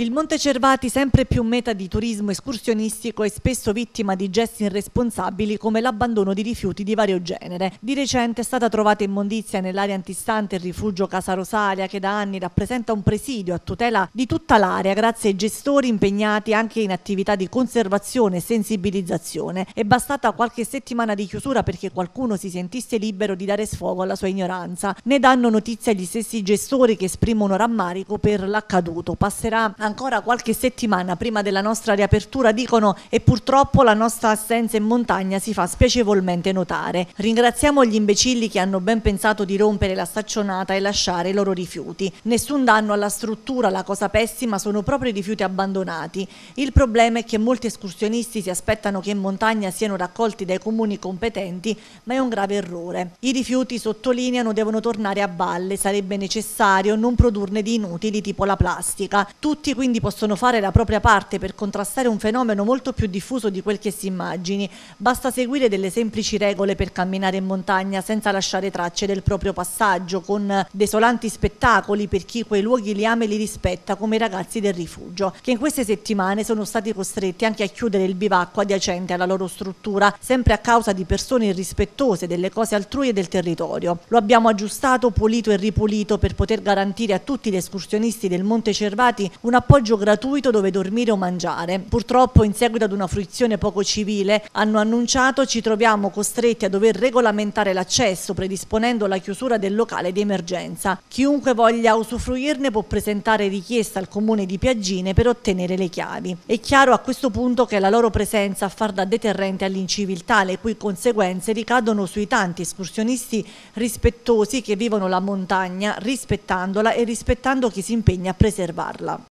Il Monte Cervati, sempre più meta di turismo escursionistico, è spesso vittima di gesti irresponsabili come l'abbandono di rifiuti di vario genere. Di recente è stata trovata immondizia nell'area antistante il rifugio Casa Rosalia, che da anni rappresenta un presidio a tutela di tutta l'area, grazie ai gestori impegnati anche in attività di conservazione e sensibilizzazione. È bastata qualche settimana di chiusura perché qualcuno si sentisse libero di dare sfogo alla sua ignoranza. Ne danno notizia gli stessi gestori che esprimono rammarico per l'accaduto. Passerà a ancora qualche settimana prima della nostra riapertura, dicono, e purtroppo la nostra assenza in montagna si fa spiacevolmente notare. Ringraziamo gli imbecilli che hanno ben pensato di rompere la staccionata e lasciare i loro rifiuti. Nessun danno alla struttura, la cosa pessima sono proprio i rifiuti abbandonati. Il problema è che molti escursionisti si aspettano che in montagna siano raccolti dai comuni competenti, ma è un grave errore. I rifiuti, sottolineano, devono tornare a valle, sarebbe necessario non produrne di inutili tipo la plastica. Tutti quindi possono fare la propria parte per contrastare un fenomeno molto più diffuso di quel che si immagini. Basta seguire delle semplici regole per camminare in montagna senza lasciare tracce del proprio passaggio, con desolanti spettacoli per chi quei luoghi li ama e li rispetta, come i ragazzi del rifugio, che in queste settimane sono stati costretti anche a chiudere il bivacco adiacente alla loro struttura, sempre a causa di persone irrispettose delle cose altrui e del territorio. Lo abbiamo aggiustato, pulito e ripulito per poter garantire a tutti gli escursionisti del Monte Cervati un appuntamento appoggio gratuito dove dormire o mangiare. Purtroppo in seguito ad una fruizione poco civile, hanno annunciato, ci troviamo costretti a dover regolamentare l'accesso predisponendo la chiusura del locale di emergenza. Chiunque voglia usufruirne può presentare richiesta al comune di Piaggine per ottenere le chiavi. È chiaro a questo punto che è la loro presenza a far da deterrente all'inciviltà, le cui conseguenze ricadono sui tanti escursionisti rispettosi che vivono la montagna rispettandola e rispettando chi si impegna a preservarla.